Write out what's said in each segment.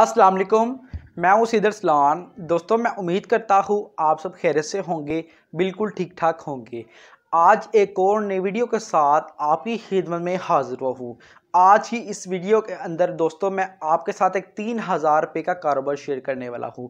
अस्सलाम वालेकुम मैं हूं सीदर सलान दोस्तों मैं उम्मीद करता हूं आप सब खैरत से होंगे बिल्कुल ठीक ठाक होंगे आज एक और नई वीडियो के साथ आपकी खिदमत में हाजिर हुआ हूँ आज ही इस वीडियो के अंदर दोस्तों मैं आपके साथ एक तीन हज़ार रुपये का कारोबार शेयर करने वाला हूँ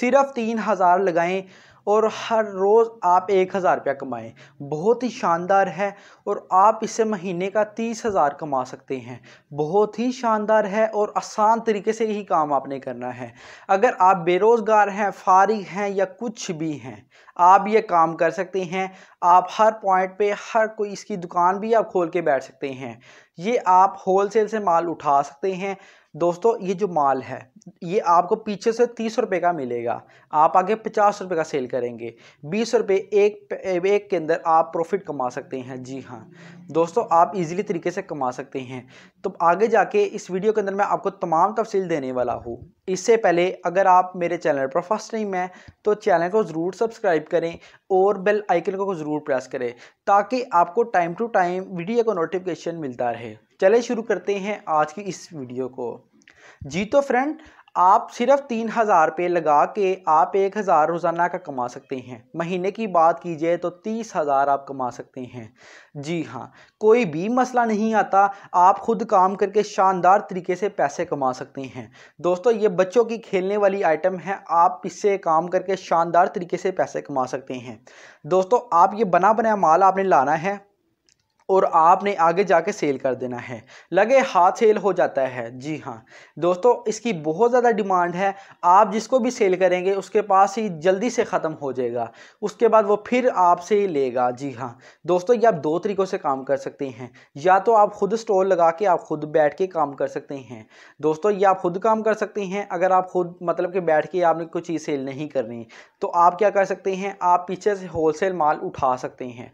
सिर्फ तीन हज़ार लगाएँ और हर रोज़ आप एक हज़ार रुपया कमाएँ बहुत ही शानदार है और आप इसे महीने का तीस हज़ार कमा सकते हैं बहुत ही शानदार है और आसान तरीके से यही काम आपने करना है अगर आप बेरोज़गार हैं फारिग हैं या कुछ भी हैं आप ये काम कर सकते हैं आप हर पॉइंट पे हर कोई इसकी दुकान भी आप खोल के बैठ सकते हैं ये आप सेल से माल उठा सकते हैं दोस्तों ये जो माल है ये आपको पीछे से तीस रुपये का मिलेगा आप आगे पचास रुपये का सेल करेंगे बीस रुपये एक एक के अंदर आप प्रॉफिट कमा सकते हैं जी हाँ दोस्तों आप इजीली तरीके से कमा सकते हैं तो आगे जाके इस वीडियो के अंदर मैं आपको तमाम तफसील देने वाला हूँ इससे पहले अगर आप मेरे चैनल पर फर्स्ट टाइम हैं तो चैनल को ज़रूर सब्सक्राइब करें और बेल आइकन को ज़रूर प्रेस करें ताकि आपको टाइम टू टाइम वीडियो का नोटिफिकेशन मिलता रहे चले शुरू करते हैं आज की इस वीडियो को जी तो फ्रेंड आप सिर्फ तीन हज़ार रुपये लगा के आप एक हज़ार रोज़ाना का कमा सकते हैं महीने की बात कीजिए तो तीस हज़ार आप कमा सकते हैं जी हाँ कोई भी मसला नहीं आता आप खुद काम करके शानदार तरीके से पैसे कमा सकते हैं दोस्तों ये बच्चों की खेलने वाली आइटम है आप इससे काम करके शानदार तरीके से पैसे कमा सकते हैं दोस्तों आप ये बना बनाया माल आपने लाना है और आपने आगे जाके सेल कर देना है लगे हाथ सेल हो जाता है जी हाँ दोस्तों इसकी बहुत ज़्यादा डिमांड है आप जिसको भी सेल करेंगे उसके पास ही जल्दी से ख़त्म हो जाएगा उसके बाद वो फिर आपसे ही लेगा जी हाँ दोस्तों ये आप दो तरीक़ों से काम कर सकते हैं या तो आप खुद स्टोर लगा के आप खुद बैठ के काम कर सकते हैं दोस्तों ये आप खुद काम कर सकते हैं अगर आप खुद मतलब कि बैठ के आपने कोई चीज़ सेल नहीं करनी तो आप क्या कर सकते हैं आप पीछे से होल माल उठा सकते हैं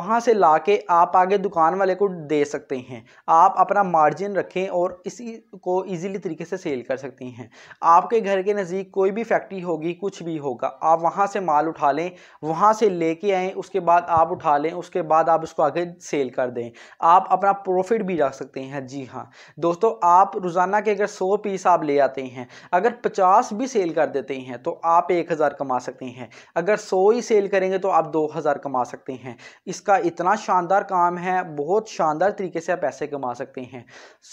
वहाँ से ला आप आगे या दुकान वाले को दे सकते हैं आप अपना मार्जिन रखें और इसी को इजीली तरीके से सेल कर सकते हैं आपके घर के नज़दीक कोई भी फैक्ट्री होगी कुछ भी होगा आप वहाँ से माल उठा लें वहाँ से लेके आएँ उसके बाद आप उठा लें उसके बाद आप उसको आगे सेल कर दें आप अपना प्रॉफिट भी रख सकते हैं जी हाँ दोस्तों आप रोज़ाना के अगर सौ पीस आप ले आते हैं अगर पचास भी सेल कर देते हैं तो आप एक हज़ार कमा सकते हैं अगर सौ ही सेल करेंगे तो आप दो हज़ार कमा सकते हैं इसका इतना शानदार काम है हैं बहुत शानदार तरीके से आप पैसे कमा सकते हैं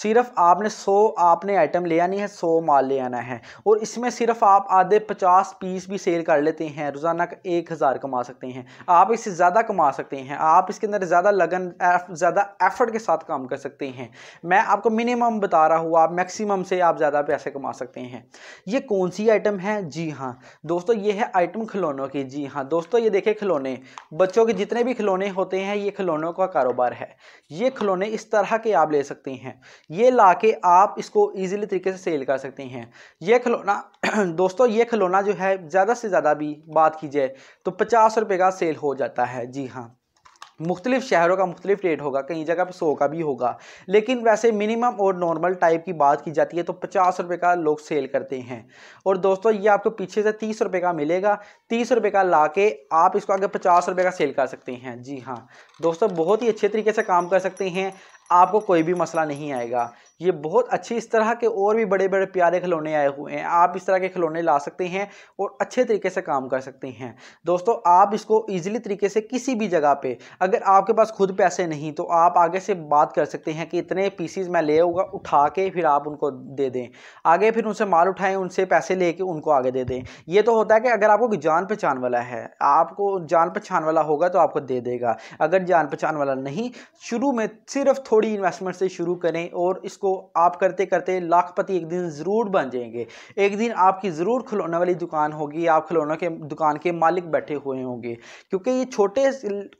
सिर्फ आपने सौ आपने आइटम ले आनी है सौ माल ले आना है और इसमें सिर्फ आप आधे पचास पीस भी सेल कर लेते हैं रोज़ाना का एक हज़ार कमा सकते हैं आप इससे ज़्यादा कमा सकते हैं आप इसके अंदर ज़्यादा लगन ज़्यादा एफर्ट के साथ काम कर सकते हैं मैं आपको मिनिमम बता रहा हूँ आप मैक्सिमम से आप ज़्यादा पैसे कमा सकते हैं ये कौन सी आइटम है जी हाँ दोस्तों ये है आइटम खिलौनों की जी हाँ दोस्तों ये देखे खिलौने बच्चों के जितने भी खिलौने होते हैं ये खिलौनों का कारोबार कारोबार है ये खिलौने इस तरह के आप ले सकते हैं ये ला के आप इसको ईजिली तरीके से सेल कर सकते हैं ये खिलौना दोस्तों ये खिलौना जो है ज़्यादा से ज़्यादा भी बात की जाए तो पचास रुपये का सेल हो जाता है जी हाँ मुख्तलिफ शहरों का मुख्तलिफ रेट होगा कहीं जगह पर सौ का भी होगा लेकिन वैसे मिनिमम और नॉर्मल टाइप की बात की जाती है तो पचास रुपये का लोग सेल करते हैं और दोस्तों ये आपको पीछे से तीस रुपये का मिलेगा तीस रुपये का ला के आप इसको आगे पचास रुपये का सेल कर सकते हैं जी हाँ दोस्तों बहुत ही अच्छे तरीके से काम कर सकते हैं आपको कोई भी मसला नहीं आएगा ये बहुत अच्छी इस तरह के और भी बड़े बड़े प्यारे खिलौने आए हुए हैं आप इस तरह के खिलौने ला सकते हैं और अच्छे तरीके से काम कर सकते हैं दोस्तों आप इसको ईजिली तरीके से किसी भी जगह पे अगर आपके पास खुद पैसे नहीं तो आप आगे से बात कर सकते हैं कि इतने पीसीज मैं ले होगा उठा के फिर आप उनको दे दें आगे फिर उनसे माल उठाएँ उनसे पैसे ले उनको आगे दे दें ये तो होता है कि अगर आपको जान पहचान वाला है आपको जान पहचान वाला होगा तो आपको दे देगा अगर जान पहचान वाला नहीं शुरू में सिर्फ थोड़ी इन्वेस्टमेंट से शुरू करें और इसको आप करते करते लाखपति एक दिन ज़रूर बन जाएंगे एक दिन आपकी ज़रूर खिलौने वाली दुकान होगी आप खिलौनों के दुकान के मालिक बैठे हुए होंगे क्योंकि ये छोटे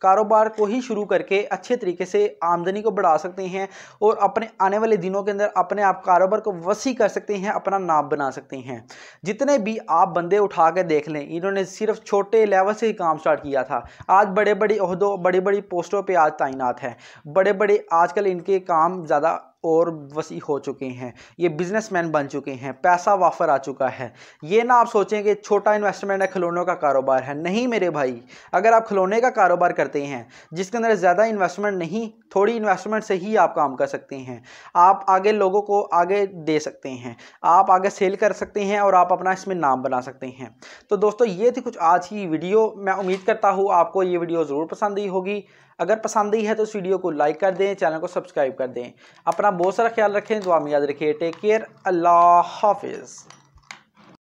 कारोबार को ही शुरू करके अच्छे तरीके से आमदनी को बढ़ा सकते हैं और अपने आने वाले दिनों के अंदर अपने आप कारोबार को वसी कर सकते हैं अपना नाम बना सकते हैं जितने भी आप बंदे उठा कर देख लें इन्होंने सिर्फ छोटे लेवल से ही काम स्टार्ट किया था आज बड़े बड़े अहदों बड़ी बड़ी पोस्टों पर आज तैनात है बड़े बड़े आजकल आजकल इनके काम ज़्यादा और वसी हो चुके हैं ये बिजनेसमैन बन चुके हैं पैसा वाफर आ चुका है ये ना आप सोचें कि छोटा इन्वेस्टमेंट है खिलौनों का कारोबार है नहीं मेरे भाई अगर आप खिलौने का कारोबार करते हैं जिसके अंदर ज़्यादा इन्वेस्टमेंट नहीं थोड़ी इन्वेस्टमेंट से ही आप काम कर सकते हैं आप आगे लोगों को आगे दे सकते हैं आप आगे सेल कर सकते हैं और आप अपना इसमें नाम बना सकते हैं तो दोस्तों ये थी कुछ आज की वीडियो मैं उम्मीद करता हूँ आपको ये वीडियो ज़रूर पसंद ही होगी अगर पसंद आई है तो इस वीडियो को लाइक कर दें चैनल को सब्सक्राइब कर दें अपना बहुत सारा ख्याल रखें दुआ में याद रखिए टेक केयर अल्लाह हाफिज़